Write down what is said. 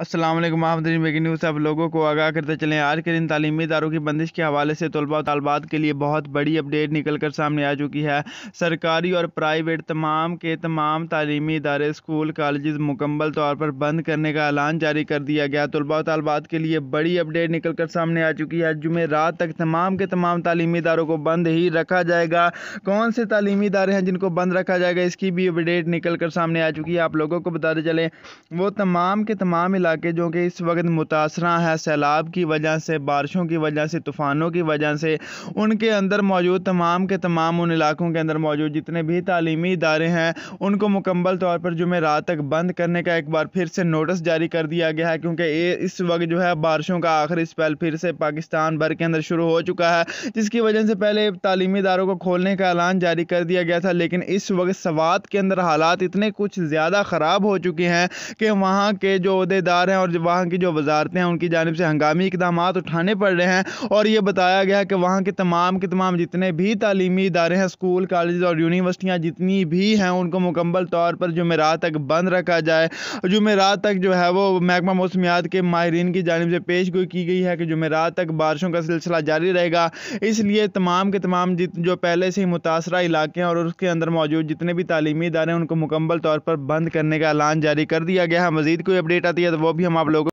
Aslam Mohammadi Maggi news आप लोगों को आगाह करते चलें आज के दिन तलीमी इदारों की बंदिश के हवाले से तलबा तलबात के लिए बहुत बड़ी अपडेट निकल कर सामने आ चुकी है सरकारी और प्राइवेट तमाम के तमाम तलीमी इदारे स्कूल कॉलेज मुकम्मल तौर पर बंद करने का ऐलान जारी कर दिया गया तलबा तलबात के लिए बड़ी अपडेट निकल कर सामने आ चुकी है जुमे रात तक तमाम के तमाम तलीमी इदारों को बंद ही रखा जाएगा कौन से तालीमी इदारे हैं जिनको बंद रखा जाएगा इसकी भी अपडेट निकल कर सामने आ चुकी है आप लोगों को बताते चलें वो तमाम के तमाम इलाके जो कि इस वक्त मुतासर है सैलाब की वजह से बारिशों की वजह से तूफ़ानों की वजह से उनके अंदर मौजूद तमाम के तमाम उन इलाकों के अंदर मौजूद जितने भी तलीमी इदारे हैं उनको मुकम्मल तौर पर रात तक बंद करने का एक बार फिर से नोटिस जारी कर दिया गया है क्योंकि इस वक्त जो है बारिशों का आखिरी स्पेल फिर से पाकिस्तान भर के अंदर शुरू हो चुका है जिसकी वजह से पहले तलीमी इदारों को खोलने का ऐलान जारी कर दिया गया था लेकिन इस वक्त सवात के अंदर हालात इतने कुछ ज़्यादा ख़राब हो चुके हैं कि वहाँ के जो अहदेदार तैयार हैं और वहाँ की जो वजारतें हैं उनकी जानब से हंगामी इकदाम उठाने पड़ रहे हैं और ये बताया गया है कि वहाँ के तमाम के तमाम जितने भी तालीमी इदारे हैं स्कूल कॉलेज और यूनिवर्सिटियाँ जितनी भी हैं उनको मुकम्मल तौर पर जुमेरात तक बंद रखा जाए जुमेरात तक जो है वो महकमा मौसमियात के माहरीन की जानब से पेश गोई की गई है कि जुमेरात तक बारिशों का सिलसिला जारी रहेगा इसलिए तमाम के तमाम जो पहले से ही मुतासरा इलाके हैं और उसके अंदर मौजूद जितने भी तालीमी इदारे हैं उनको मुकम्मल तौर पर बंद करने का ऐलान जारी कर दिया गया है मजीद कोई अपडेट आती है तो वो भी हम आप लोगों